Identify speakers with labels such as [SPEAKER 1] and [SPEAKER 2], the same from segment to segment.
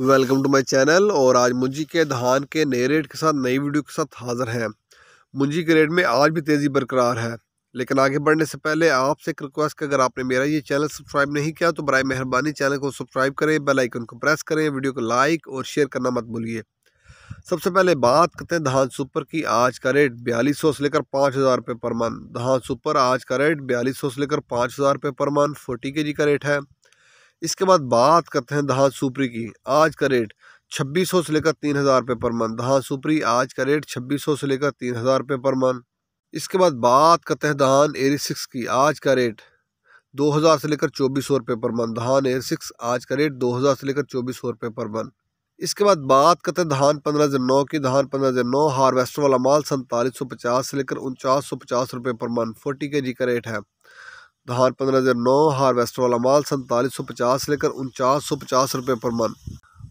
[SPEAKER 1] welcome to my channel और आज मुंजी के धान के नए रेट के साथ नई वीडियो के साथ हाज़िर हैं मुंजी के रेट में आज भी तेज़ी बरकरार है लेकिन आगे बढ़ने से पहले आपसे एक रिक्वेस्ट अगर आपने मेरा ये चैनल सब्सक्राइब नहीं किया तो बर मेहरबानी चैनल को सब्सक्राइब करें बेल आइकन को प्रेस करें वीडियो को लाइक और शेयर करना मत भूलिए सबसे पहले बात करते हैं धान सुपर की आज का रेट बयालीस सौ से लेकर पाँच हज़ार रुपये पर मन धान सुपर आज का रेट बयालीस सौ से लेकर पाँच हज़ार रुपये पर मन फोर्टी के जी का रेट है इसके बाद बात करते हैं धान सुपरी की आज का रेट छब्बीस सौ से लेकर तीन हज़ार रुपये पर मन धान सुपरी आज का रेट छब्बीस सौ से लेकर तीन हज़ार रुपये पर मन इसके बाद बात करते हैं धान एरी सिक्स की आज का रेट दो हज़ार से लेकर चौबीस सौ रुपये पर मन दहान एयर सिक्स आज का रेट दो हज़ार से लेकर चौबीस सौ रुपये पर मन इसके बाद बात करते हैं धान पंद्रह हज़ार नौ की धान पंद्रह हज़ार नौ हार्वेस्टर वाला माल सैंतालीस सौ पचास से लेकर उनचास सौ पचास रुपये पर मन फोर्टी के जी का रेट है धान पंद्रह हज़ार नौ हार्वेस्टर वाला माल सैंतालीस सौ पचास से लेकर उनचास सौ पचास रुपये पर मन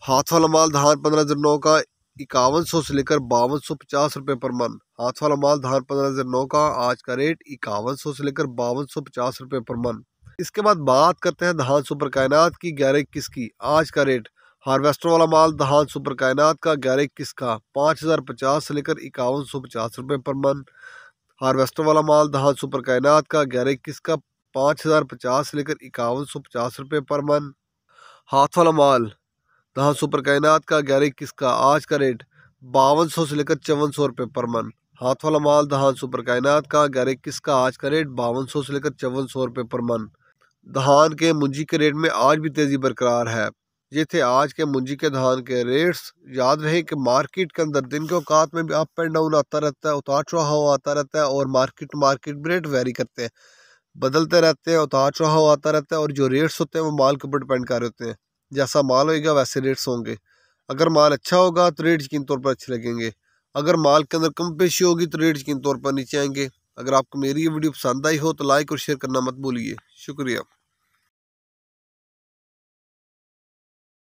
[SPEAKER 1] हाथ वाला माल धान पंद्रह हज़ार नौ का इक्यावन सौ से लेकर बावन सौ पचास रुपये पर मन हाथ वाला माल धान पंद्रह हज़ार नौ का आज का रेट इक्यावन सौ से लेकर बावन सौ पचास रुपये पर मन इसके बाद बात करते हैं धान सुपर कायनात की ग्यारह इक्कीस की आज का रेट हार्वेस्टर वाला माल धान सुपर कायनात का ग्यारह इक्कीस का पाँच हज़ार पचास से लेकर इक्यावन सौ पचास रुपये पर मन हार्वेस्टर वाला माल धान सुपर कायनात का ग्यारह इक्कीस का पाँच हज़ार पचास से लेकर इक्यावन सौ पचास रुपये पर मन हाथ वाला माल दहाँ सुपर कायनात का ग्यारह इक्कीस का आज का रेट बावन सौ से लेकर चौवन सौ रुपये पर मन हाथ वाला माल दहा सुपर कायनात का ग्यारह इक्कीस का आज का रेट बावन सौ से लेकर चौवन सौ रुपये पर मन धान के मुंजी के रेट में आज भी तेज़ी बरकरार है ये थे आज के मुंजी के धान के रेट्स याद रहे कि मार्केट के अंदर दिन के औकात में भी अप एंड डाउन आता रहता है उतार चढ़ाव आता रहता है और मार्केट मार्केट भी रेट वेरी करते हैं बदलते रहते हैं उतार चढ़ाव आता रहता है और जो रेट्स होते हैं वो माल के ऊपर डिपेंड कर रहे होते हैं जैसा माल होएगा वैसे रेट्स होंगे अगर माल अच्छा होगा तो रेट यकीन तौर पर अच्छे लगेंगे अगर माल के अंदर कम पेशी होगी तो रेट यकीन तौर पर नीचे आएंगे अगर आपको मेरी ये वीडियो पसंद आई हो तो लाइक और शेयर करना मत भूलिए शुक्रिया